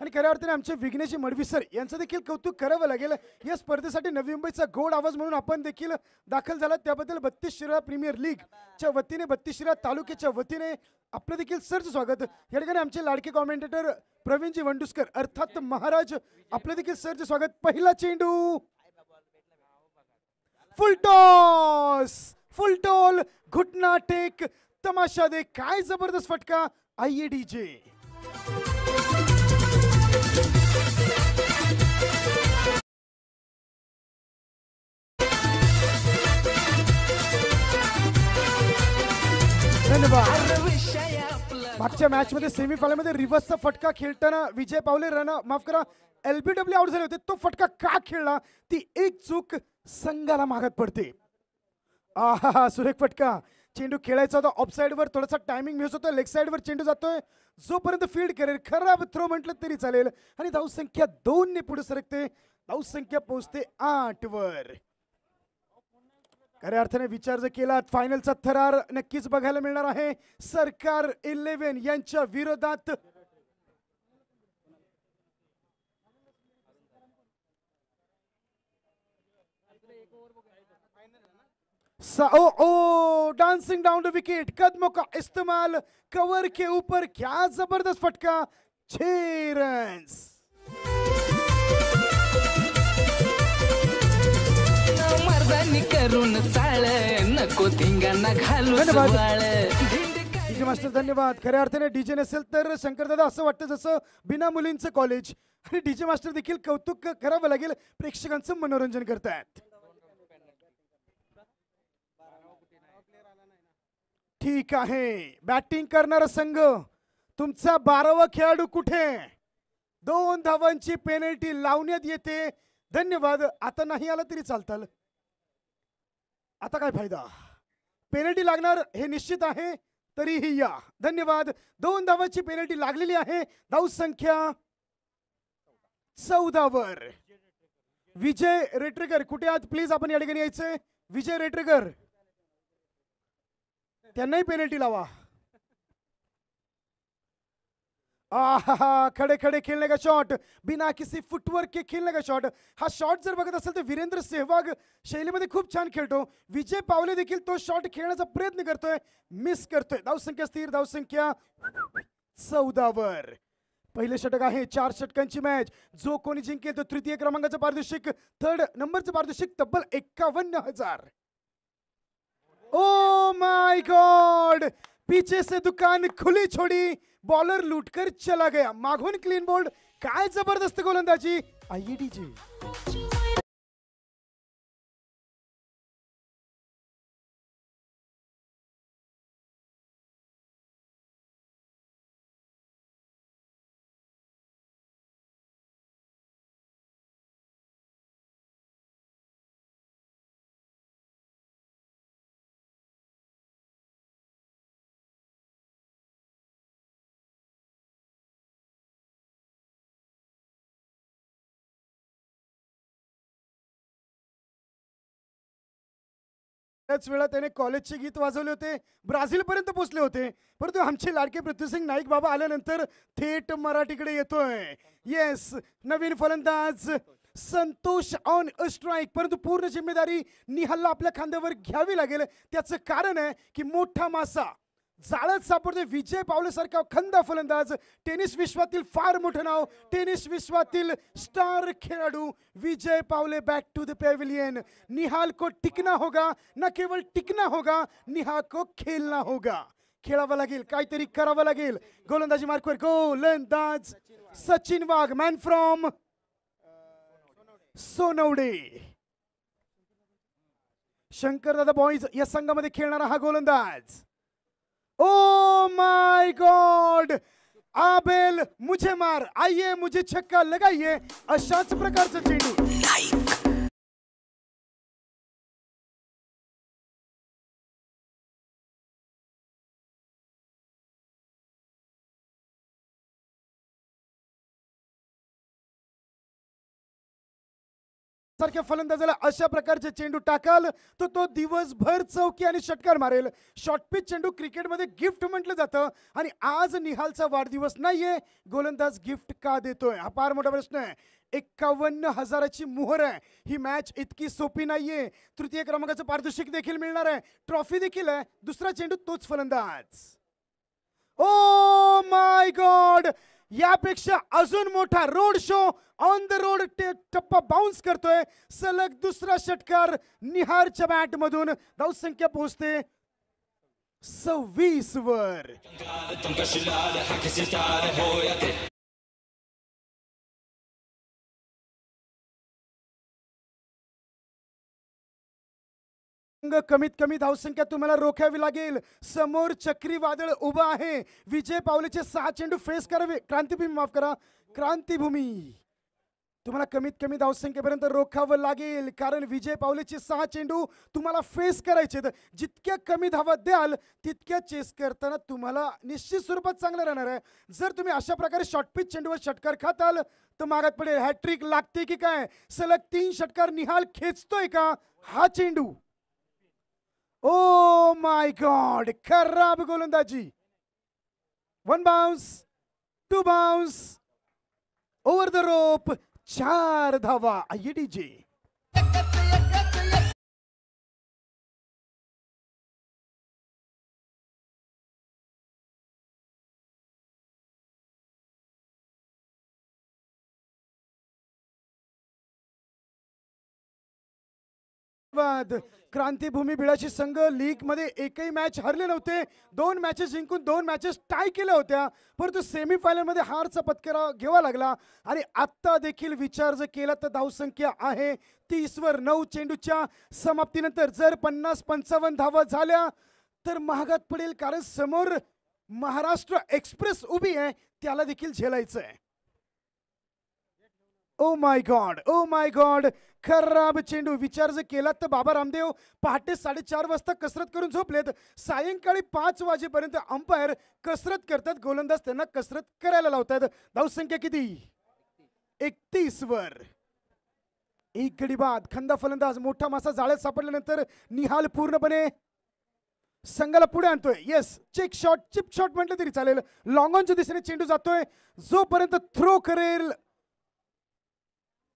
आणि खऱ्या अर्थाने आमचे विघ्नेश मडवी सर यांचं देखील कौतुक करावं लागेल या स्पर्धेसाठी नवी मुंबईचा गोड आवाज म्हणून आपण देखील दाखल झाला त्याबद्दल बत्तीस शिरा प्रीमियर लीग च्या वतीने बत्तीस शिरा तालुक्याच्या वतीने आपलं देखील सरच स्वागत या ठिकाणी आमचे लाडके कॉमेंटेटर प्रवीणजी वंडुस्कर अर्थात महाराज आपलं देखील सरचं स्वागत पहिला चेंडू फुलटॉस फुलटॉल घुटना टेक तमाशा दे काय जबरदस्त फटका आय डी मागच्या मॅच मध्ये सेमीफायनल मध्ये रिव्हर्सचा फटका खेळताना विजय पावले रन माफ करा एलबीडब्ल्यू आउट झाले होते तो फटका का खेळला ती एक चूक संघाला मागत पडते आहा सुरेख फटका चेंडू खेळायचा होता ऑफ वर थोडासा टायमिंग मिस होतो लेग वर चेंडू जातोय जोपर्यंत फील्ड करेल खराब थ्रो म्हटलं तरी चालेल आणि धावसंख्या दोन ने पुढे सरकते धावसंख्या पोहोचते आठ वर खऱ्या अर्थाने विचार जर केला फायनलचा थरार नक्कीच बघायला मिळणार आहे सरकार इलेव्हन यांच्या विरोधात oh oh dancing down the wicket कदमों का इस्तेमाल कवर के ऊपर क्या जबरदस्त फटका छे रन्स नको मास्टर धन्यवाद खऱ्या अर्थाने डीजे नसेल तर शंकरदादा असं वाटतं जसं बिना मुलींचं कॉलेज आणि डीजे मास्टर देखील कौतुक करावं लागेल प्रेक्षकांचं मनोरंजन करतायत ठीक आहे बॅटिंग करणारा संघ तुमचा बारावा खेळाडू कुठे दोन धावांची पेनल्टी लावण्यात येते धन्यवाद आता नाही आला तरी चालतं आता काय फायदा पेनल्टी लागणार हे निश्चित आहे तरीही या धन्यवाद दोन धावांची पेनल्टी लागलेली आहे धाव संख्या चौदावर विजय रेटरेकर कुठे आहात प्लीज आपण या ठिकाणी यायचे विजय रेट्रेकर त्यांनाही पेनल्टी लावा आहा खडे खडे खेळणे का शॉट बिना किसी फुटवर्क के खेळणे का शॉट हा शॉट जर बघत असेल तर वीरेंद्र सेहवाग शैलीमध्ये खूप छान खेळतो विजय पावले देखील तो शॉट खेळण्याचा प्रयत्न करतोय मिस करतोय धावसंख्या स्थिर धावसंख्या चौदावर पहिले षटक आहे चार षटकांची मॅच जो कोणी जिंकेल तो तृतीय क्रमांकाचं पारितोषिक थर्ड नंबरचं पारितोषिक तब्बल एक्कावन्न हजार ओ माय गॉड पीछे से दुकान खुली छोडी बॉलर लुटकर चला गया मागून क्लीन बोल्ड काय जबरदस्त गोलंदाजी आयईडीजी त्याच वेळा त्याने कॉलेजचे गीत वाजवले होते ब्राझील पर्यंत पोचले होते परंतु आमचे लाडके पृथ्वीसिंग नाईक बाबा आल्यानंतर थेट मराठीकडे येतोय येस नवीन फलंदाज संतोष ऑन अ परंतु पूर्ण जिम्मेदारी निहल्ला आपल्या खांद्यावर घ्यावी लागेल त्याचं कारण आहे की मोठा मासा जाळत सापडतोय विजय पावले सारखा खंदा फलंदाज टेनिस विश्वातील फार मोठं नाव टेनिस विश्वातील स्टार खेळाडू Vijay Pawale back to the pavilion Nihal को टिकना होगा ना केवळ टिकना होगा निहाल को खेलना होगा खेळावं लागेल काहीतरी करावं लागेल गोलंदाजी मार्कवर गोलंदाज Sachin Wagh man from Sonwade Shankardada boys या संघामध्ये खेळणारा हा गोलंदाज ओ माय गॉड आबेल मुझे मार आइए मुझे छक्का लगाइए प्रकार से चेंडू सारख्या फलंदाजाला अशा प्रकारचे चेंडू टाकाल तर तो, दिवसभर चौकी आणि षटकार मारेल शॉर्ट पिच चेंडू क्रिकेटमध्ये गिफ्ट म्हटलं जातं आणि आज निहालचा वाढदिवस नाहीये गोलंदाज गिफ्ट का देतोय हा फार मोठा प्रश्न आहे एक्कावन्न हजाराची मोहर आहे ही मॅच इतकी सोपी नाहीये तृतीय क्रमांकाचं पारितोषिक देखील मिळणार आहे ट्रॉफी देखील आहे दुसरा चेंडू तोच फलंदाज ओ माय गॉड यापेक्षा अजून मोठा road show on the road टप्पा करते है सलग दुसरा षटकार निहार निहारच्या मधुन धाव धावसंख्या पोचते सवीस वर कमीत कमी धावसंख्या तुम्हारा रोखावी लगे समोर चक्रीवाद उब है विजय पावले सहा चेंडू फेस करावे भूमि माफ करा भूमि तुम्हाला कमीत कमी धावसंख्येपर्यंत रोखावं लागेल कारण विजय पावलेचे सहा चेंडू तुम्हाला फेस करायचे तर जितक्या कमी धावत द्याल तितक्या चेस करताना तुम्हाला निश्चित स्वरूपात चांगलं राहणार आहे जर तुम्ही अशा प्रकारे शॉर्टपिच चेंडूवर षटकार खाताल तर मागात पडेल हॅट्रिक लागते की काय सलग तीन षटकार निहाल खेचतोय का हा चेंडू ओ माय गॉड खराब गोलंदाजी one bounce two bounce over the rope चार धावा आयडीजे धन्यवाद क्रांतीभूमी बिळाशी संघ लीग मध्ये एकही मॅच हरले नव्हते दोन मॅचेस जिंकून दोन मॅचेस टाय केल्या होत्या परंतु मध्ये हारचा पत्करा घ्यावा लागला आणि आत्ता देखील विचार जर केला तर धावसंख्या आहे वर नऊ चेंडूच्या समाप्तीनंतर जर पन्नास पंचावन्न धावा झाल्या तर महागात पडेल कारण समोर महाराष्ट्र एक्सप्रेस उभी आहे त्याला देखील झेलायचं आहे oh my God O my god खराब चेंडू विचार जर केलात तर बाबा रामदेव पहाटे साडेचार वाजता कसरत करून झोपलेत सायंकाळी पाच वाजेपर्यंत अंपायर कसरत करतात गोलंदाज त्यांना कसरत करायला लावतात धावसंख्या किती एकतीस वर एक गडी बाद खंदा फलंदाज मोठा मासा जाळ्यात सापडल्यानंतर निहाल पूर्णपणे संघाला पुढे आणतोय yes check shot chip shot म्हटलं तरी चालेल लॉंग ऑनच्या दिशेने चेंडू जातोय जोपर्यंत थ्रो करेल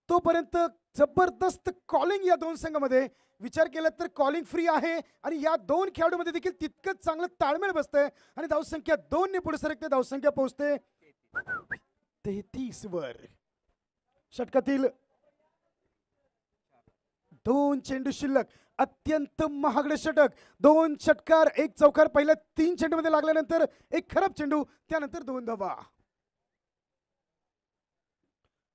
तोपर्यंत जबरदस्त कॉलिंग या दोन संघामध्ये विचार केला तर कॉलिंग फ्री आहे आणि या दोन खेळाडूमध्ये देखील तितकंच चांगलं ताळमेळ बसतंय आणि धावसंख्या दोन ने पुढे सरकते धावसंख्या पोहोचते तेहतीस वर षटकातील दोन चेंडू शिल्लक अत्यंत महागडे षटक दोन षटकार एक चौकार पहिल्या तीन चेंडू मध्ये लागल्यानंतर एक खराब चेंडू त्यानंतर दोन धावा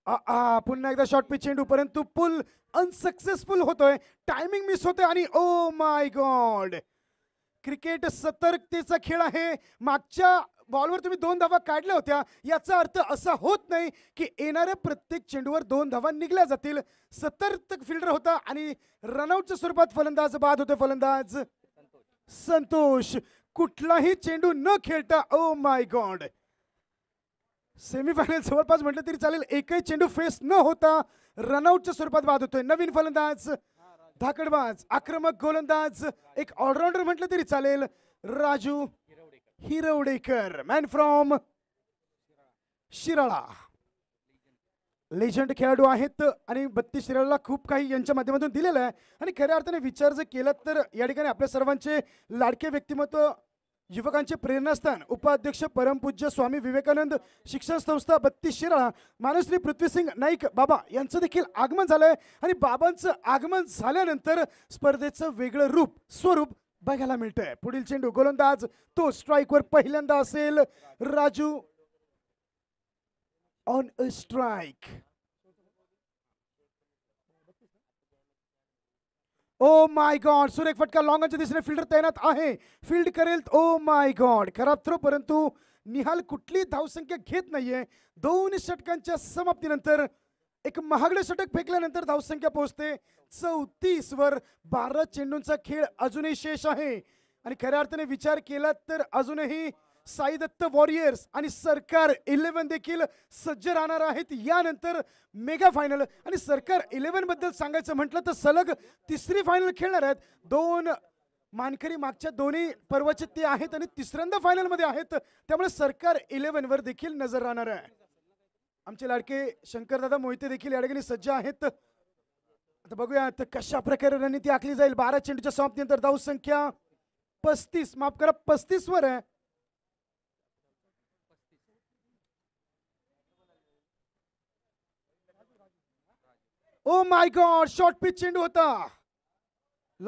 आ पुन्हा एकदा शॉर्ट पिच चेंडू परंतु पुल अनसक्सेसफुल होतोय टायमिंग मिस होते आणि ओ माय गॉड क्रिकेट सतर्कतेचा खेळ आहे मागच्या बॉलवर तुम्ही दोन धावा काढल्या होत्या याचा अर्थ असा होत नाही की येणाऱ्या प्रत्येक चेंडूवर दोन धावा निघल्या जातील सतर्क फिल्डर होता आणि रनआउटच्या स्वरूपात फलंदाज बाद होते फलंदाज संतोष कुठलाही चेंडू न खेळता ओ माय गॉड सेमीफायनल जवळपास म्हटलं तरी चालेल एकही चेंडू फेस न होता रनआउटच्या स्वरूपात वाद होतोय नवीन फलंदाज धाकडबाज आक्रमक गोलंदाज एक ऑलराऊंडर म्हटलं तरी चालेल Raju Hirwadekar man from Shirala legend खेळाडू आहेत आणि बत्तीस शिराळाला खूप काही यांच्या माध्यमातून दिलेलं आहे आणि खऱ्या अर्थाने विचार जर केला तर या ठिकाणी आपल्या सर्वांचे लाडके व्यक्तिमत्व युवकांचे प्रेरणास्थान उपाध्यक्ष परमपूज्य स्वामी विवेकानंद शिक्षण संस्था बत्तीस शिराळा मानश्री पृथ्वीसिंग नाईक बाबा यांचं देखील आगमन झालंय आणि बाबांचं आगमन झाल्यानंतर स्पर्धेचं वेगळं रूप स्वरूप बघायला मिळतंय पुढील चेंडू गोलंदाज तो स्ट्राईकवर पहिल्यांदा असेल Raju on a strike oh my god सुरेख फटका लॉंगच्या दिशेने फिल्डर तैनात आहे फिल्ड करेल ओ माय गॉड खराब थ्रो परंतु निहाल कुठली धावसंख्या घेत नाहीये दोन षटकांच्या समाप्तीनंतर एक महागडे षटक फेकल्यानंतर धावसंख्या पोहोचते चौतीस वर बारा चेंडूंचा खेळ अजूनही शेष आहे आणि खऱ्या अर्थाने विचार केला तर अजूनही दत्त वॉरियर्स आणि सरकार इलेव्हन देखील सज्ज राहणार आहेत यानंतर मेगा फायनल आणि सरकार बद्दल सांगायचं म्हटलं तर सलग तिसरी फायनल खेळणार आहेत दोन मानकरी मागच्या दोन्ही पर्वाचे ते आहेत आणि तिसऱ्यांदा फायनलमध्ये आहेत त्यामुळे सरकार वर देखील नजर राहणार आहे आमचे लाडके शंकरदादा मोहिते देखील या ठिकाणी सज्ज आहेत आता बघूया तर कशा प्रकारे रणनीती आखली जाईल बारा चेंडूच्या समाप्तीनंतर दाऊ संख्या पस्तीस माफ करा पस्तीस वर आहे oh my god short pitch चेंडू होता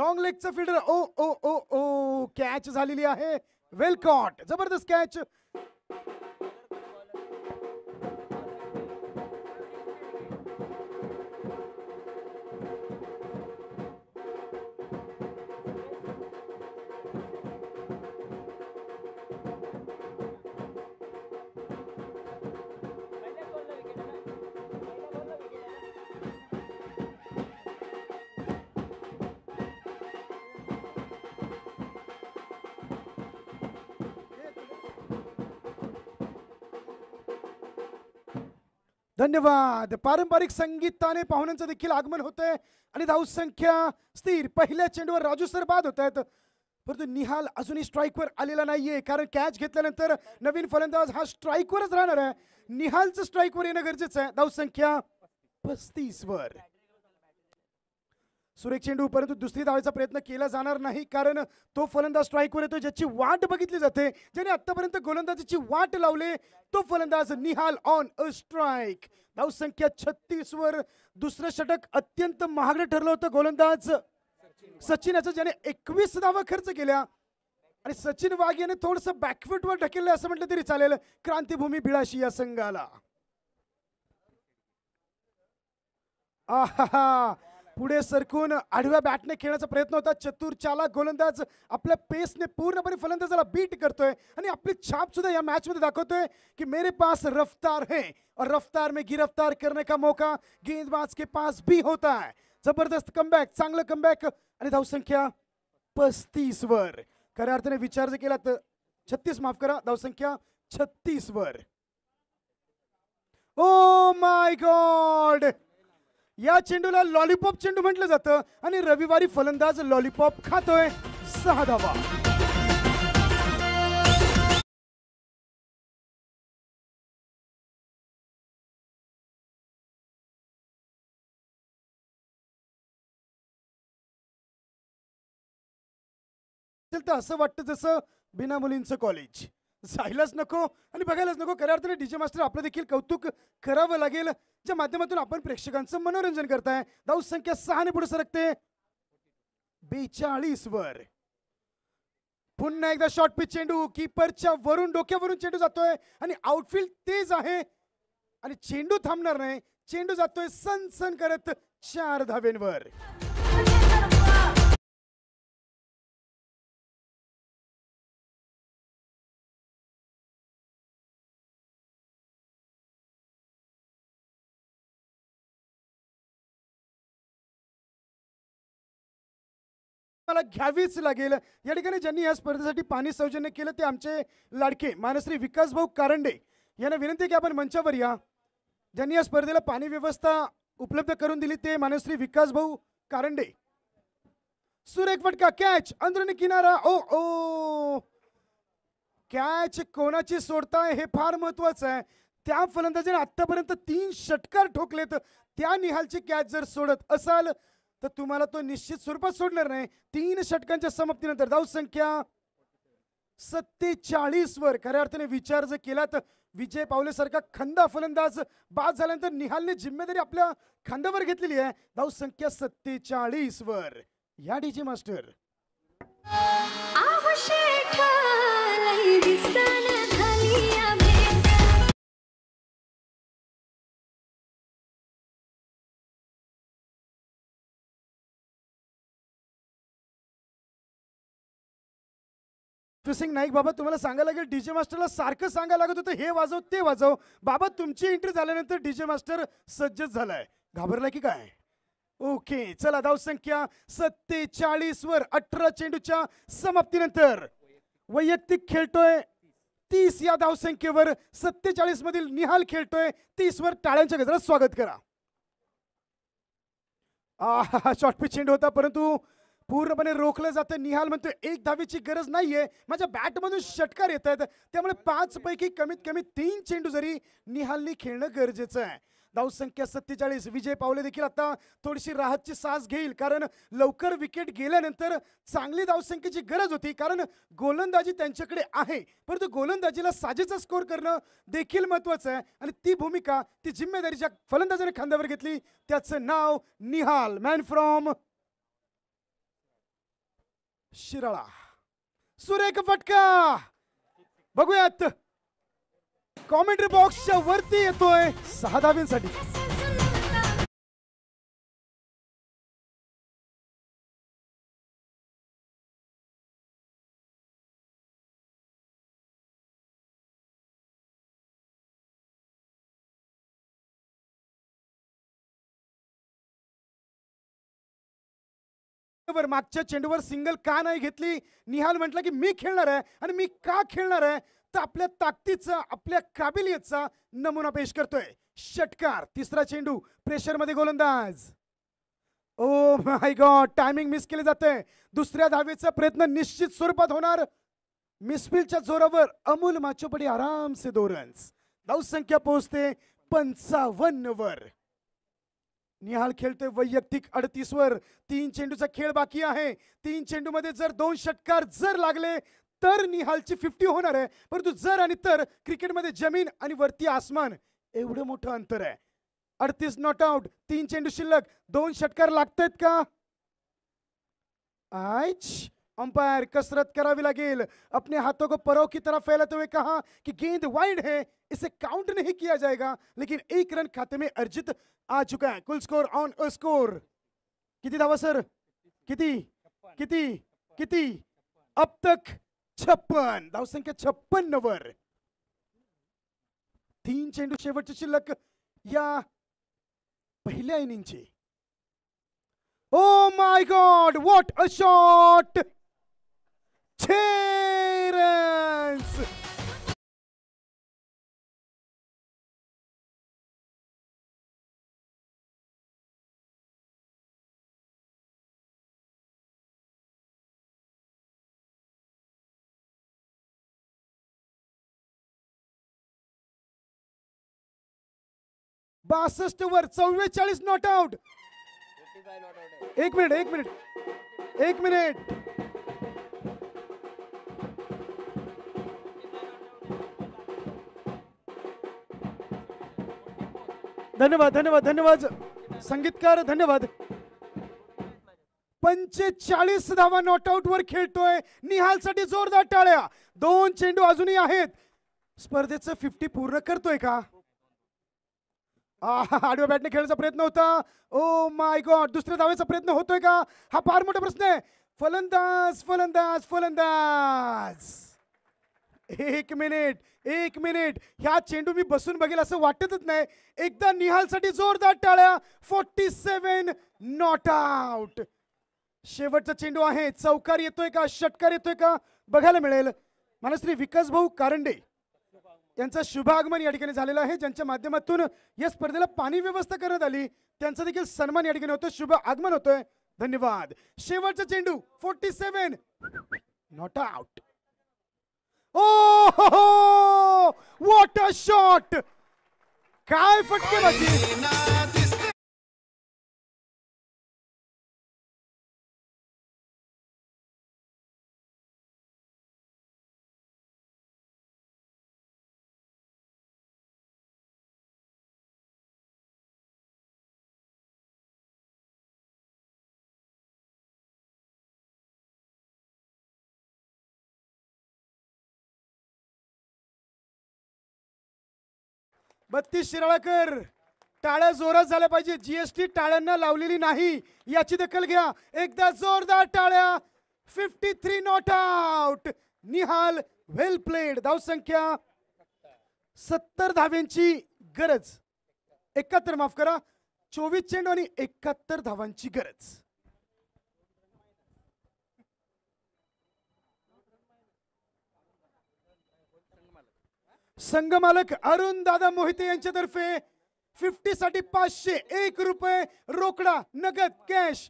लॉंग लेगचा fielder oh oh oh oh catch झालेली आहे वेल कॉट जबरदस्त कॅच धन्यवाद पारंपरिक संगीताने पाहुण्यांचं देखील आगमन आहे आणि धाव संख्या स्थिर पहिल्या चेंडूवर राजू सर बाद होत आहेत परंतु निहाल अजूनही स्ट्राईकवर आलेला नाहीये कारण कॅच घेतल्यानंतर नवीन फलंदाज हा स्ट्राईकवरच राहणार आहे निहालचं स्ट्राईकवर येणं गरजेचं आहे धावसंख्या वर सुरेख चेंडू परंतु दुसरी धावायचा प्रयत्न केला जाणार नाही कारण तो फलंदाज स्ट्राईकवर येतो ज्याची वाट बघितली जाते ज्याने आतापर्यंत गोलंदाजाची वाट लावले तो फलंदाज निहाल ऑन अ स्ट्राईक धाव संख्या छत्तीस वर दुसरं षटक अत्यंत महागडं ठरलं होतं गोलंदाज सचिन याचा ज्याने एकवीस धावा खर्च केल्या आणि सचिन वाघ याने थोडस वर ढकललं असं म्हटलं तरी चालेल क्रांतीभूमी बिळाशी या संघाला आहा पुढे सरकून आडव्या बॅटने खेळण्याचा प्रयत्न होता चतुर चालक गोलंदाज आपल्या पेसने पूर्णपणे फलंदाजाला बीट करतोय आणि आपली छाप सुद्धा या मॅच मध्ये दाखवतोय की मेरे पास रफ्तार है और रफ्तार में गिरफ्तार करने का मौका गेंदबाज के पास भी होता है जबरदस्त कमबॅक चांगलं कमबॅक आणि धावसंख्या पस्तीस वर खऱ्या अर्थाने विचार जर केला तर छत्तीस माफ करा धावसंख्या छत्तीस वर ओ माय गॉड या चेंडूला लॉलीपॉप चेंडू म्हटलं जातं आणि रविवारी फलंदाज लॉलीपॉप खातोय सहा धावा तर असं वाटतं जसं बिना मुलींचं कॉलेज जायलाच नको आणि बघायलाच नको खऱ्या अर्थाने डी जे मास्टर आपलं देखील कौतुक करावं लागेल ज्या माध्यमातून आपण प्रेक्षकांचं मनोरंजन करताय दाऊ संख्या सहाने पुढे सरकते बेचाळीस वर पुन्हा एकदा शॉर्ट पिच चेंडू कीपरच्या वरून डोक्यावरून चेंडू जातोय आणि आउटफील्ड तेज आहे आणि चेंडू थांबणार नाही चेंडू जातोय सनसन करत चार धावेंवर मला घ्यावीच लागेल या ठिकाणी ज्यांनी या स्पर्धेसाठी पाणी सौजन्य केलं ते आमचे लाडके मानश्री विकास भाऊ कारंडे यांना विनंती की आपण मंचावर या ज्यांनी या स्पर्धेला पाणी व्यवस्था उपलब्ध करून दिली ते मानश्री विकास भाऊ कारंडे सुरेख फटका कॅच अंदरुनी किनारा ओ ओ कॅच कोणाची सोडताय हे फार महत्वाचं आहे त्या फलंदाजाने आतापर्यंत तीन षटकार ठोकलेत त्या निहालची कॅच जर सोडत असाल तर तुम्हाला तो निश्चित स्वरूपात सोडणार नाही तीन षटकांच्या समाप्तीनंतर धाव संख्या सत्तेचाळीस वर खऱ्या अर्थाने विचार जर केला तर विजय पावलेसारखा खंदा फलंदाज बाद झाल्यानंतर निहालने जिम्मेदारी आपल्या खांद्यावर घेतलेली आहे धाव संख्या सत्तेचाळीस वर या डीजे मास्टर सिंग नाईक बाबा तुम्हाला सांगायला लागेल डीजे मास्टरला सारखं सांगायला लागत होतं हे वाजव ते वाजव बाबा तुमची एंट्री झाल्यानंतर डीजे मास्टर सज्जच झालाय घाबरला की काय ओके चला धावसंख्या सत्तेचाळीस वर अठरा चेंडूच्या समाप्तीनंतर वैयक्तिक खेळतोय तीस या धावसंख्येवर सत्तेचाळीस मधील निहाल खेळतोय तीस वर टाळ्यांच्या गजरात स्वागत करा शॉर्टपिच चेंडू होता परंतु पूर्णपणे रोखलं जातं निहाल म्हणतो एक धावीची गरज नाहीये माझ्या बॅटमधून षटकार येत आहेत त्यामुळे पाच पैकी कमीत कमी तीन चेंडू जरी निहालनी खेळणं गरजेचं आहे धावसंख्या संख्या सत्तेचाळीस विजय पावले देखील आता थोडीशी राहतची सास घेईल कारण लवकर विकेट गेल्यानंतर चांगली धावसंख्येची गरज होती कारण गोलंदाजी त्यांच्याकडे आहे परंतु गोलंदाजीला साजेचा स्कोर करणं देखील महत्वाचं आहे आणि ती भूमिका ती ज्या फलंदाजाने खांद्यावर घेतली त्याचं नाव निहाल मॅन फ्रॉम शिराळा सुरेख फटका बघूयात कॉमेंट्री बॉक्सच्या वरती येतोय सहा धावींसाठी मागच्या चेंडूवर सिंगल का नाही घेतली निहाल म्हटलं की मी खेळणार आहे आणि मी का खेळणार आहे तर आपल्या ताकदीचा आपल्या काबिलियतचा नमुना पेश करतोय षटकार तिसरा चेंडू प्रेशरमध्ये गोलंदाज oh my god timing miss केले जाते दुसऱ्या धावेचा प्रयत्न निश्चित स्वरूपात होणार मिसफिलच्या जोरावर अमूल माचोपडी आरामसे दोरन्स धाव संख्या पोहोचते पंचावन्न वर निहाल खेळतोय वैयक्तिक अडतीसवर तीन चेंडूचा खेळ बाकी आहे तीन चेंडूमध्ये जर दोन षटकार जर लागले तर निहालची फिफ्टी होणार आहे परंतु जर आणि तर क्रिकेटमध्ये जमीन आणि वरती आसमान एवढं मोठं अंतर आहे अडतीस नॉट आउट तीन चेंडू शिल्लक दोन षटकार लागतायत का आयच अंपायर कसरत करावी लगे अपने हाथों को परो की तरफ फैलाते हुए कहा कि गेंद वाइड है इसे काउंट नहीं किया जाएगा लेकिन एक रन खाते में अर्जित आ चुका है कुल स्कोर ऑन स्कोर कितनी धावा सर कितनी कितनी कितनी अब तक छप्पन संख्या छप्पन वर तीन चेंडू शेवटचे शिल्लक या पहले inning oh my god what a shot 10 बासष्ट वर चव्वेचाळीस नॉट आउट एक मिनिट एक मिनिट एक मिनिट धन्यवाद धन्यवाद धन्यवाद संगीतकार धन्यवाद पंचेचाळीस धावा नॉट आउट वर खेळतोय साठी जोरदार टाळ्या दोन चेंडू अजूनही आहेत स्पर्धेचं फिफ्टी पूर्ण करतोय का आडव्या बॅटने खेळण्याचा प्रयत्न होता ओ माय गॉड दुसऱ्या धावेचा प्रयत्न होतोय का हा फार मोठा प्रश्न आहे फलंदाज फलंदाज फलंदाज एक मिनिट एक मिनिट ह्या चेंडू मी बसून बघेल असं वाटतच नाही एकदा निहालसाठी जोरदार टाळ्या फोर्टी सेव्हन नॉट आउट शेवटचा चेंडू आहे चौकार येतोय का षटकार येतोय का बघायला मिळेल मला श्री विकास भाऊ कारंडे यांचं शुभागमन या ठिकाणी झालेला आहे ज्यांच्या माध्यमातून या स्पर्धेला पाणी व्यवस्था करण्यात आली त्यांचा देखील सन्मान या ठिकाणी होतो शुभ आगमन होतोय धन्यवाद शेवटचा चेंडू forty seven not out Oh, ho, ho, what a shot! काय फटके बची बत्तीस शिराळकर टाळ्या जोरात झाल्या पाहिजे जीएसटी टाळ्यांना लावलेली नाही याची दखल घ्या एकदा जोरदार टाळ्या fifty three not out Nihal well played संख्या सत्तर धाव्यांची गरज एकाहत्तर माफ करा चोवीस चेंडू आणि एकाहत्तर धावांची गरज संगमालक अरुण दादा मोहिते यांच्यातर्फे फिफ्टी साठी पाचशे एक रुपये रोकडा नगद कॅश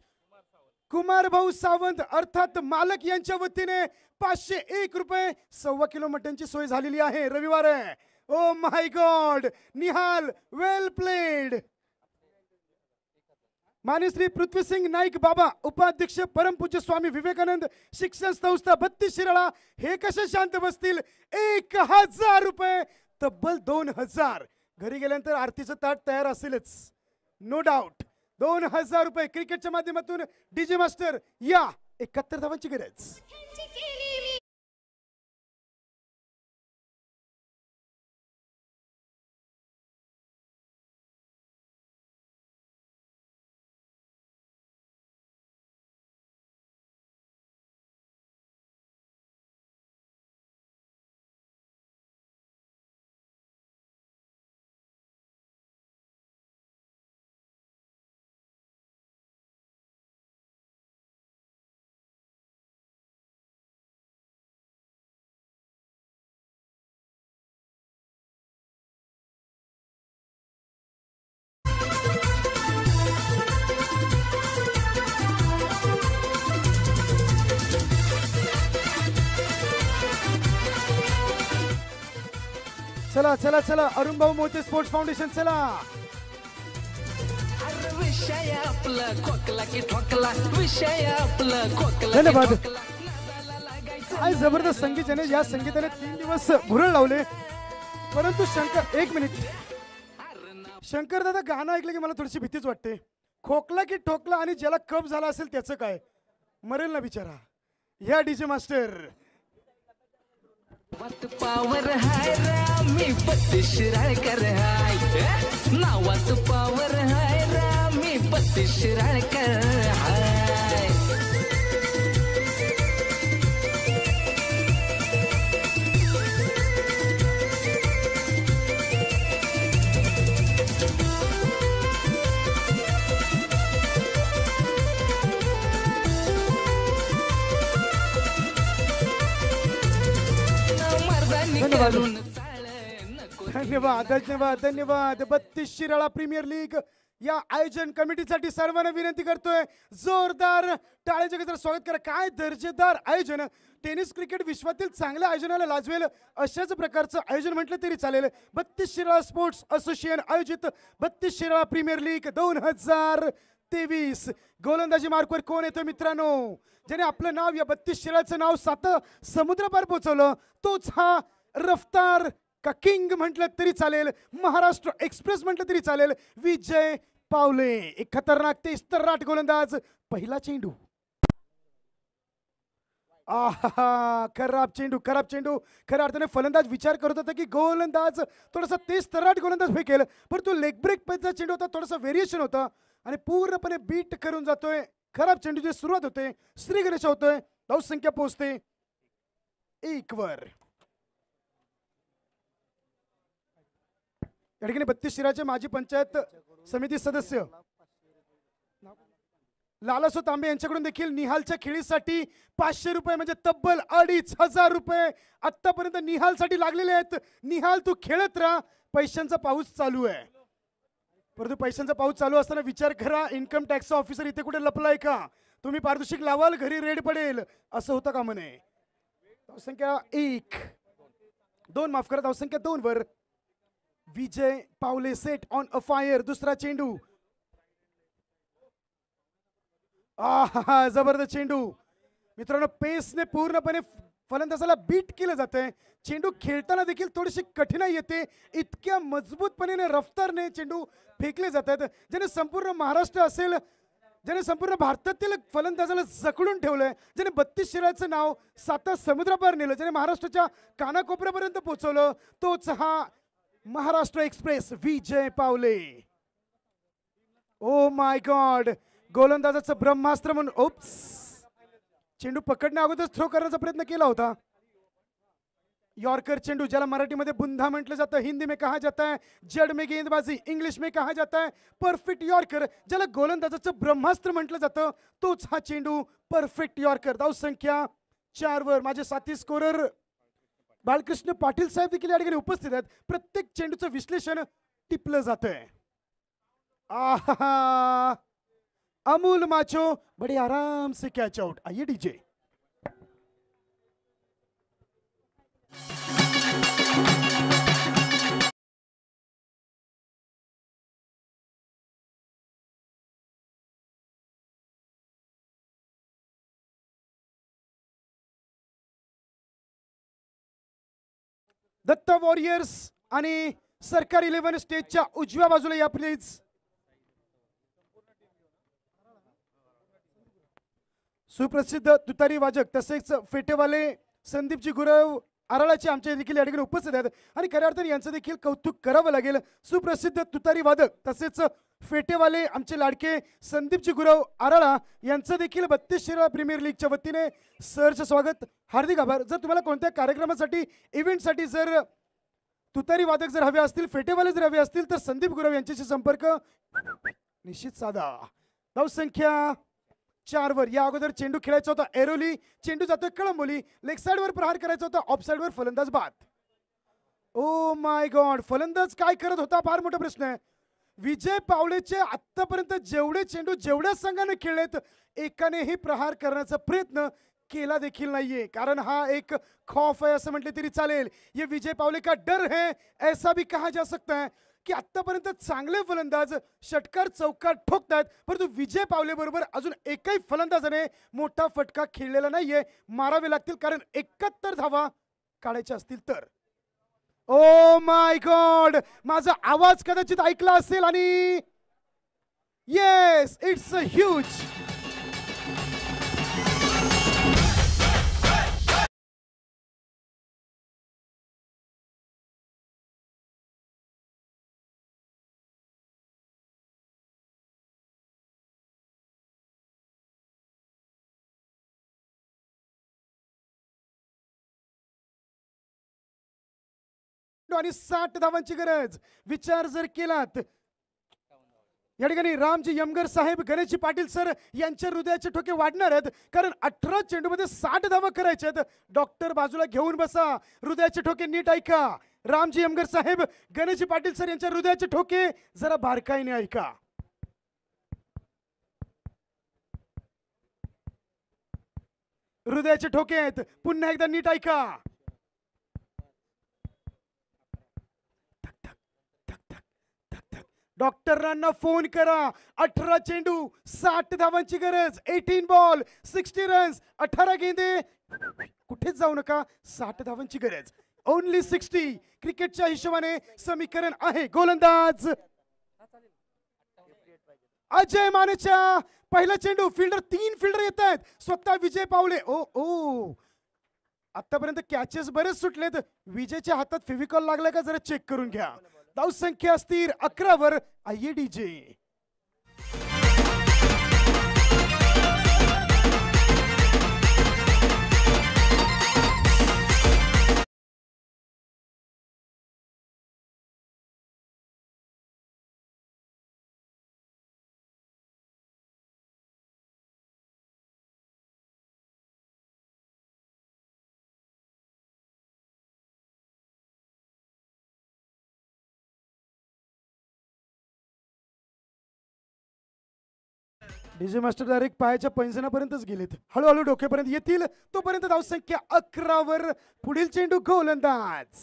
कुमार भाऊ सावंत अर्थात मालक यांच्या वतीने पाचशे एक रुपये सव्वा किलो सोय झालेली आहे रविवार आहे oh my god Nihal well played Shri Prithvising Naik बाबा उपाध्यक्ष परमपूज्य स्वामी विवेकानंद शिक्षण संस्था बत्तीस शिराळा हे कसे शांत बसतील एक हजार रुपये तब्बल दोन हजार घरी गेल्यानंतर आरतीचं ताट तयार असेलच नो डाऊट दोन हजार रुपये क्रिकेटच्या माध्यमातून डीजे मास्टर या एकाहत्तर धावांची गरज चला चला चला अरुण भाऊ मोते स्पोर्ट्स फाउंडेशन चला धन्यवाद आज जबरदस्त संगीत आहे या संगीताने तीन दिवस भुरळ लावले परंतु शंकर एक मिनिट शंकर दादा गाणं ऐकलं की मला थोडीशी भीतीच वाटते खोकला की ठोकला आणि ज्याला कप झाला असेल त्याचं काय मरेल ना बिचारा ह्या डीजे मास्टर पावर हाय रामी, मी शिराळ कर हाय नावात पावर हाय रामी, मी पत्तीस कर हाय धन्यवाद धन्यवाद धन्यवाद बत्तीस शिराळा प्रीमियर लीग या आयोजन कमिटीसाठी सर्वांना विनंती करतोय जोरदार टाळ्याच्या गजरात स्वागत करा काय दर्जेदार आयोजन टेनिस क्रिकेट विश्वातील चांगल्या आयोजनाला लाजवेल अशाच प्रकारचं आयोजन म्हटलं तरी चालेल बत्तीस शिराळा स्पोर्ट्स असोसिएशन आयोजित बत्तीस शिराळा प्रीमियर लीग दोन हजार तेवीस गोलंदाजी मार्कवर कोण येतो मित्रांनो ज्याने आपलं नाव या बत्तीस शिराळाचं नाव सात समुद्रापार पोहोचवलं तोच हा रफ्तार का किंग म्हटलं तरी चालेल महाराष्ट्र एक्सप्रेस म्हटलं तरी चालेल विजय पावले एक खतरनाक ते गोलंदाज पहिला चेंडू आहा खराब चेंडू खराब चेंडू खऱ्या अर्थाने फलंदाज विचार करत होता की गोलंदाज थोडासा तेच तराट गोलंदाज फेकेल पण तो लेग ब्रेक पेचा चेंडू होता थोडासा व्हेरिएशन होता आणि पूर्णपणे बीट करून जातोय खराब चेंडूची सुरुवात होते श्री होतोय धावसंख्या पोहोचते एक वर या ठिकाणी बत्तीस शिराचे माजी पंचायत समिती सदस्य लालासो तांबे यांच्याकडून देखील निहालच्या खेळीसाठी पाचशे रुपये म्हणजे तब्बल अडीच हजार रुपये आतापर्यंत निहालसाठी लागलेले आहेत निहाल तू खेळत राहा पैशांचा पाऊस चालू आहे परंतु पैशांचा पाऊस चालू असताना विचार करा इन्कम टॅक्सचा ऑफिसर इथे कुठे लपलाय का तुम्ही पारितोषिक लावाल घरी रेड पडेल असं होतं का म्हणे संख्या एक दोन माफ करा धावसंख्या दोन वर विजय पावले सेट ऑन अ फायर दुसरा चेंडू जबरदस्त चेंडू मित्रांनो पेसने पूर्णपणे फलंदाजाला बीट केलं जात आहे चेंडू खेळताना देखील थोडीशी कठीणाई येते इतक्या मजबूतपणे रफ्तारने चेंडू फेकले जात आहेत ज्याने संपूर्ण महाराष्ट्र असेल ज्याने संपूर्ण भारतातील फलंदाजाला जखडून ठेवलंय ज्याने बत्तीस शिराचं नाव सातार समुद्रापार नेलं ज्याने महाराष्ट्राच्या कानाकोपऱ्यापर्यंत पोहोचवलं तोच हा महाराष्ट्र एक्सप्रेस विजय पावले ओ माय गॉड गोलंदाजाचं ब्रह्मास्त्र म्हणून ओप्स चेंडू पकडण्या अगोदर थ्रो करण्याचा प्रयत्न केला होता यॉर्कर चेंडू ज्याला मराठीमध्ये बुंधा म्हटलं जातं हिंदी में कहा जाता है जड मे गेंदबाजी इंग्लिश में कहा जाता है परफेक्ट यॉर्कर ज्याला गोलंदाजाचं ब्रह्मास्त्र म्हटलं जातं तोच हा चेंडू परफेक्ट यॉर्कर चार वर माझे साथी स्कोरर बाळकृष्ण पाटील साहेब देखील या ठिकाणी उपस्थित आहेत प्रत्येक चेंडूचं विश्लेषण टिपलं जातंय आहा अमूल माचो बड़े आराम से catch out I DJ Datta warriors आणि सरकार इलेव्हन स्टेजच्या उजव्या बाजूला या प्लीज सुप्रसिद्ध दुतारी वाजक तसेच फेटेवाले संदीपजी गुरव आराळाचे आमच्या देखील या ठिकाणी उपस्थित आहेत आणि खऱ्या अर्थाने यांचं देखील कौतुक करावं लागेल सुप्रसिद्ध तुतारी वादक तसेच फेटेवाले आमचे लाडके संदीपजी गुरव आराळा यांचं देखील बत्तीस शिरा प्रीमियर लीगच्या वतीने सरचं स्वागत हार्दिक आभार जर तुम्हाला कोणत्या कार्यक्रमासाठी इव्हेंटसाठी जर तुतारी वादक जर हवे असतील फेटेवाले जर हवे असतील तर संदीप गुरव यांच्याशी संपर्क निश्चित साधा संख्या चार वर या अगोदर चेंडू खेळायचा होता एरोली चेंडू जातोय कळंबोली लेग साइड वर प्रहार करायचा होता ऑफ साइड वर फलंदाज बाद ओ माय गॉड फलंदाज काय करत होता फार मोठा प्रश्न आहे विजय पावलेचे आतापर्यंत जेवढे चेंडू जेवढ्या संघाने खेळलेत एकानेही प्रहार करण्याचा प्रयत्न केला देखील नाहीये कारण हा एक खौफ आहे असं म्हटले तरी चालेल ये विजय पावले का डर है ऐसा भी कहा जा सकता है की आतापर्यंत चांगले फलंदाज षटकार चौकार ठोकतात परंतु विजय पावलेबरोबर अजून एकही फलंदाजाने मोठा फटका खेळलेला नाहीये मारावे लागतील कारण एकाहत्तर धावा काढायच्या असतील तर ओ माय गॉड माझा आवाज कदाचित ऐकला असेल आणि येस इट्स अ ह्यूज आणि साठ धावांची गरज विचार जर केलात या ठिकाणी रामजी यमगर साहेब गणेशजी पाटील सर यांच्या हृदयाचे ठोके वाढणार आहेत कारण अठरा चेंडूमध्ये साठ धावा करायचे आहेत डॉक्टर बाजूला घेऊन बसा हृदयाचे ठोके नीट ऐका रामजी यमगर साहेब गणेशजी पाटील सर यांच्या हृदयाचे ठोके जरा बारकाईने ऐका हृदयाचे ठोके आहेत पुन्हा एकदा नीट ऐका डॉक्टरांना फोन करा अठरा चेंडू साठ धावांची गरज एटीन बॉल सिक्स्टी रन्स अठरा गेंदे कुठेच जाऊ नका साठ धावांची गरज ओनली सिक्स्टी क्रिकेटच्या हिशोबाने समीकरण आहे गोलंदाज अजय मानेच्या पहिला चेंडू फिल्डर तीन फिल्डर येत आहेत स्वतः विजय पावले ओ ओ आतापर्यंत कॅचेस बरेच सुटलेत विजयच्या हातात फेविकॉल लागला का जरा चेक करून घ्या संख्या अस्थिर अकरावर आयएडीजे डीजे मास्टर डायरेक्ट पायाच्या पैंजणापर्यंतच गेलेत हळूहळू डोक्यापर्यंत येतील तोपर्यंत धावसंख्या अकरा वर पुढील चेंडू गोलंदाज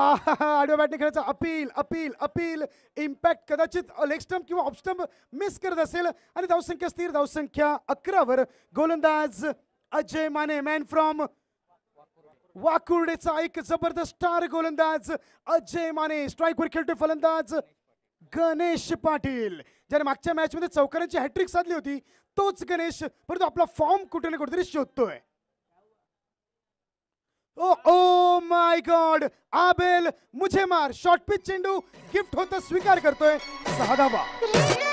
आडव्या बॅटने खेळायचा अपील अपील अपील इम्पॅक्ट कदाचित लेगस्टम्प किंवा ऑफस्टम्प मिस करत असेल आणि धावसंख्या स्थिर धावसंख्या अकरावर गोलंदाज अजय माने मॅन फ्रॉम वाकुर्डेचा एक जबरदस्त स्टार गोलंदाज अजय माने वर खेळतोय फलंदाज गणेश पाटील ज्याने मागच्या मॅचमध्ये चौकारांची हॅट्रिक साधली होती तोच गणेश परंतु आपला फॉर्म कुठे ना कुठेतरी शोधतोय ओ ओ माय गॉड आबेल मुझे मार शॉर्ट चेंडू गिफ्ट होता स्वीकार करतोय सहा धावा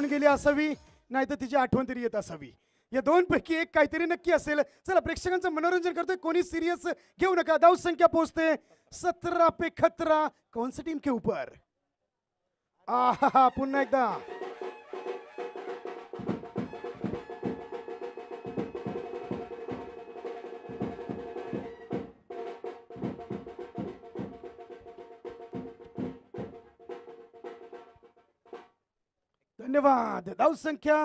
गेली असावी नाही तर तिची आठवण तरी येत असावी या दोनपैकी एक काहीतरी नक्की असेल चला प्रेक्षकांचं मनोरंजन करतोय कोणी सिरियस घेऊ नका दाऊ संख्या पोहोचते सतरा पे खतरा कोणसं टीम के ऊपर आ हा हा पुन्हा एकदा धन्यवाद धावसंख्या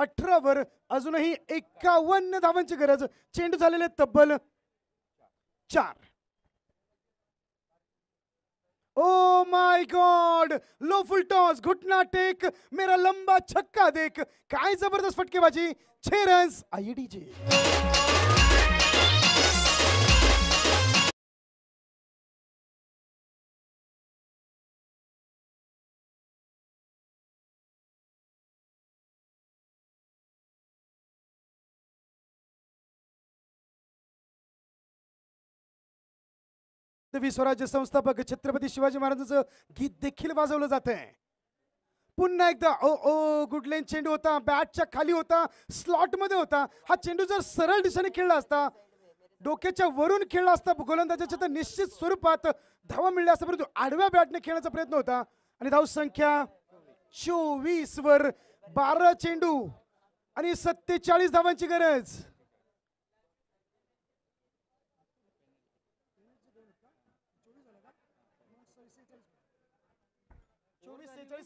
अठरावर अजूनही एकावन्न धावांची गरज चेंडू झालेले तब्बल चार oh my god low full toss घुटना टेक मेरा लंबा छक्का देख काय जबरदस्त फटकेबाजी छे रन्स डीजे तर स्वराज्य संस्थापक छत्रपती शिवाजी महाराजांचं गीत देखील वाजवलं जात आहे पुन्हा एकदा ओ ओ गुडलेन चेंडू होता बॅटच्या खाली होता स्लॉट मध्ये होता हा चेंडू जर सरळ दिशेने खेळला असता डोक्याच्या वरून खेळला असता गोलंदाजाच्या तर निश्चित स्वरूपात धावा मिळल्या असता परंतु आडव्या बॅटने खेळण्याचा प्रयत्न होता आणि धाव संख्या चोवीस वर बारा चेंडू आणि सत्तेचाळीस धावांची गरज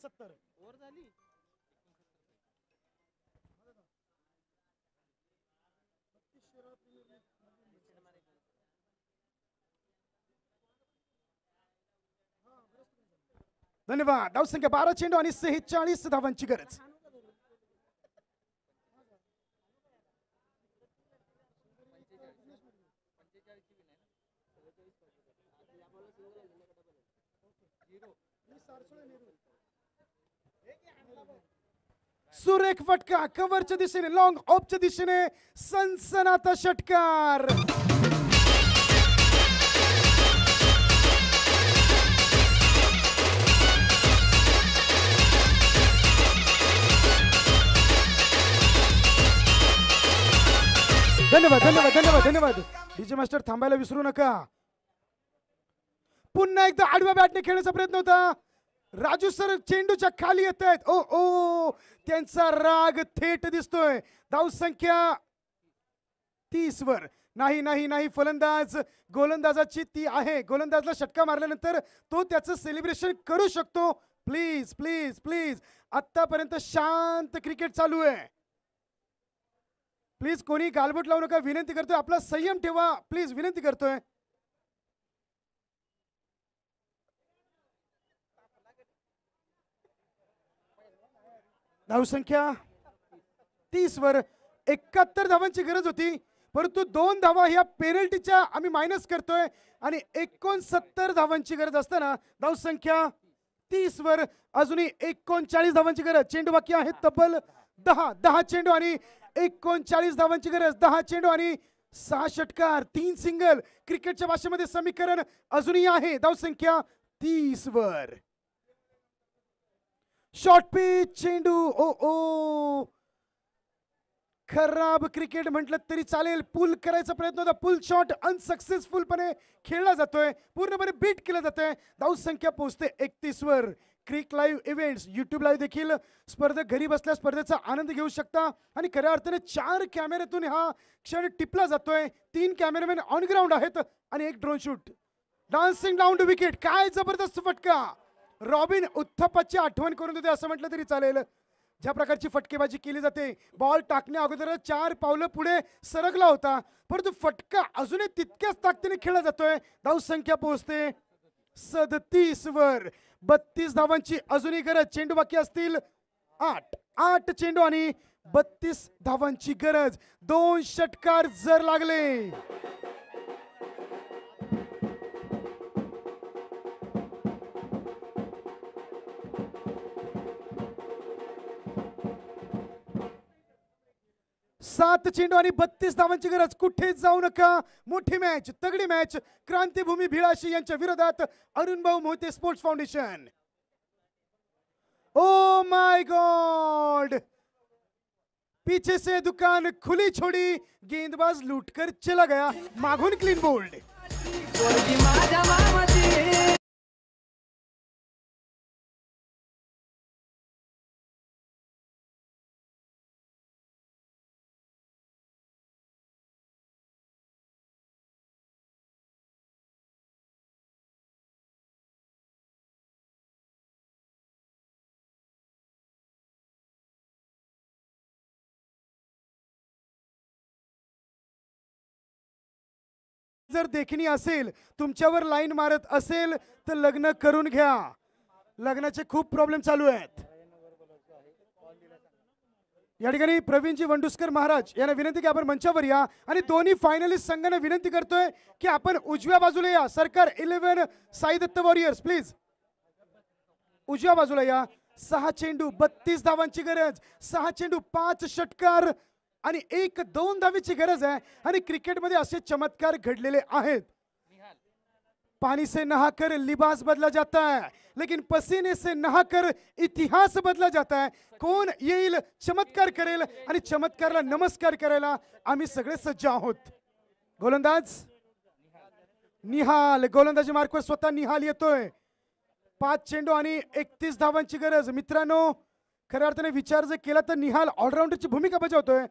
सत्तर वर झाली धन्यवाद धावसंख्या बारा चेंडू आणि सेहेचाळीस धावांची गरज सुरेख फटका कव्हरच्या दिशेने लॉंग ऑफच्या दिशेने सनसनाता षटकार धन्यवाद धन्यवाद धन्यवाद धन्यवाद डीजे मास्टर थांबायला विसरू नका पुन्हा एकदा आडव्या बॅटने खेळण्याचा प्रयत्न होता राजू सर चेंडूच्या खाली येत आहेत ओ ओ त्यांचा राग थेट दिसतोय धाव संख्या तीस वर नाही नाही नाही फलंदाज गोलंदाजाची ती आहे गोलंदाजला षटका मारल्यानंतर तो त्याचं सेलिब्रेशन करू शकतो प्लीज प्लीज प्लीज आतापर्यंत शांत क्रिकेट चालू आहे प्लीज कोणी गालबोट लावू नका विनंती करतोय आपला संयम ठेवा प्लीज विनंती करतोय धावसंख्या तीस वर एकाहत्तर धावांची गरज होती परंतु दोन धावा ह्या पेनल्टीच्या आम्ही मायनस करतोय आणि एकोणसत्तर धावांची गरज असताना धावसंख्या तीस वर अजूनही एकोणचाळीस धावांची गरज चेंडू बाकी आहे तब्बल दहा दहा चेंडू आणि एकोणचाळीस धावांची गरज दहा चेंडू आणि सहा षटकार तीन सिंगल क्रिकेटच्या भाषेमध्ये समीकरण अजूनही आहे धावसंख्या तीस वर शॉर्ट पिच चेंडू ओ ओ खराब क्रिकेट म्हटलं तरी चालेल पुल करायचा प्रयत्न होता पुल शॉट अनसक्सेसफुलपणे खेळला जातोय पूर्णपणे बीट केलं जातोय धाव संख्या पोहोचते एकतीस वर cric live events YouTube live देखील स्पर्धक घरी बसल्या स्पर्धेचा आनंद घेऊ शकता आणि खऱ्या अर्थाने चार कॅमेऱ्यातून हा क्षण टिपला जातोय तीन कॅमेरामॅन ऑन ग्राउंड आहेत आणि एक drone shoot dancing down wicket काय जबरदस्त फटका रॉबिन उत्थप्पाची आठवण करून देते असं म्हटलं तरी चालेल ज्या प्रकारची फटकेबाजी केली जाते बॉल टाकण्या अगोदर चार पावलं पुढे सरकला होता परंतु फटका अजूनही तितक्याच ताकदीने खेळला जातोय धाव संख्या पोहोचते सदतीस वर बत्तीस धावांची अजूनही गरज चेंडू बाकी असतील आठ आठ चेंडू आणि बत्तीस धावांची गरज दोन षटकार जर लागले सात चेंडू आणि बत्तीस धावांची गरज कुठेच जाऊ नका मोठी मॅच तगडी मॅच क्रांतीभूमी भिळाशी यांच्या विरोधात Arun Bhau Mohite sports foundation oh my god पीछे से दुकान खुली छोडी गेंदबाज लूटकर चला गया मागून क्लीन बोल्ड जर देखणी असेल तुमच्यावर लाईन मारत असेल तर लग्न करून घ्या लग्नाचे खूप प्रॉब्लेम चालू आहेत या ठिकाणी प्रवीणजी वंडुस्कर महाराज यांना विनंती की आपण मंचावर या आणि दोन्ही फायनलिस्ट संघांना विनंती करतोय की आपण उजव्या बाजूला या सरकार eleven Sai Datta warriors please उजव्या बाजूला या सहा चेंडू बत्तीस धावांची गरज सहा चेंडू पाच षटकार आणि एक दोन धावीची गरज आहे आणि क्रिकेटमध्ये असे चमत्कार घडलेले आहेत पाणी से नहाकर लिबास बदला जाता है लेकिन पसीने से कर इतिहास बदला जाता है कोण येईल चमत्कार करेल आणि चमत्कारला नमस्कार करायला आम्ही सगळे सज्ज आहोत गोलंदाज निहाल गोलंदाजी मार्कवर स्वतः निहाल येतोय पाच चेंडू आणि एकतीस धावांची गरज मित्रांनो खऱ्या अर्थाने विचार जर केला तर निहाल ऑलराऊंडरची भूमिका बजावतोय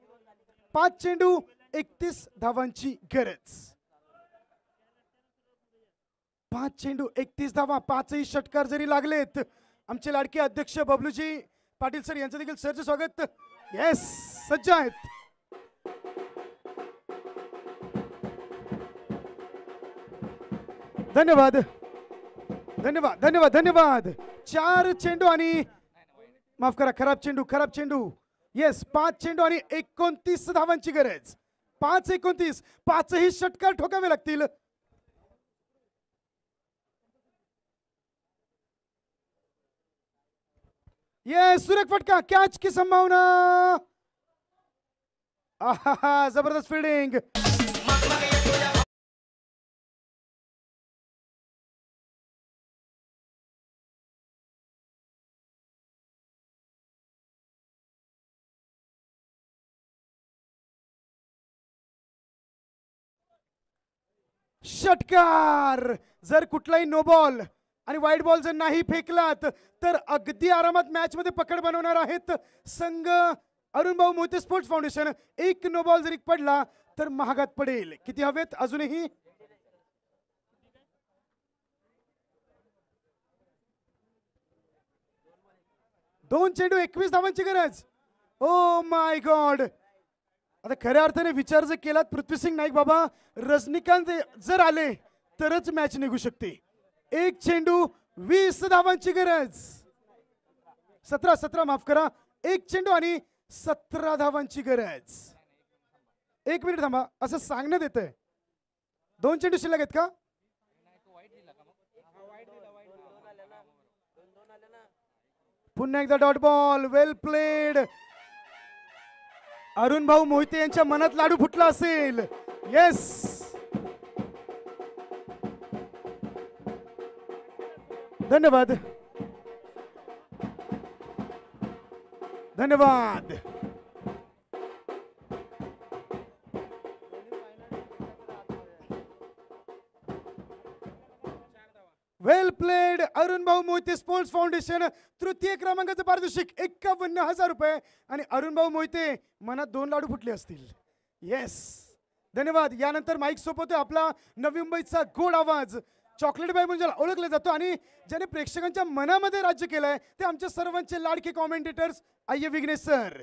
पाच चेंडू एकतीस धावांची गरज पाच चेंडू एकतीस धावा पाचही षटकार जरी लागलेत आमचे लाडके अध्यक्ष बबलूजी पाटील सर यांचं देखील सरचं स्वागत येस सज्ज आहेत धन्यवाद धन्यवाद धन्यवाद धन्यवाद चार चेंडू आणि माफ करा खराब चेंडू खराब चेंडू येस पाच चेंडू आणि एकोणतीस धावांची गरज पाच एकोणतीस पाचही षटकार ठोकावे लागतील ये सुरेख फटका कॅच की संभावना आहा, जबरदस्त फिल्डिंग षटकार जर कुठलाही नो बॉल आणि वाईट बॉल जर नाही फेकलात तर अगदी आरामात मॅच मध्ये पकड बनवणार आहेत संघ अरुण भाऊ मोहिते स्पोर्ट्स फाउंडेशन एक नो बॉल जरी पडला तर महागात पडेल किती हवेत अजूनही दोन चेंडू एकवीस धावांची गरज ओ माय गॉड आता खऱ्या अर्थाने विचार जर पृथ्वी पृथ्वीसिंग नाईक बाबा रजनीकांत जर आले तरच मॅच निघू शकते एक चेंडू वीस धावांची गरज सतरा सतरा माफ करा एक चेंडू आणि सतरा धावांची गरज एक मिनिट थांबा असं सांगण्यात येत दोन चेंडू शिल्लक आहेत का पुन्हा एकदा dot ball well played Arun Bhau Mohite यांच्या मनात लाडू फुटला असेल येस धन्यवाद धन्यवाद अरुण भाऊ मोहिते स्पोर्ट्स फाउंडेशन तृतीय क्रमांकाचं पारितोषिक एक्कावन्न हजार रुपये आणि अरुण भाऊ मोहिते मनात दोन लाडू फुटले असतील येस धन्यवाद यानंतर माईक सोबत आपला नवी मुंबईचा गोड आवाज चॉकलेट बाय म्हणजे ओळखला जातो आणि ज्याने प्रेक्षकांच्या मनामध्ये राज्य केलंय ते आमच्या सर्वांचे लाडके कॉमेंटेटर्स आय्य विघ्नेश सर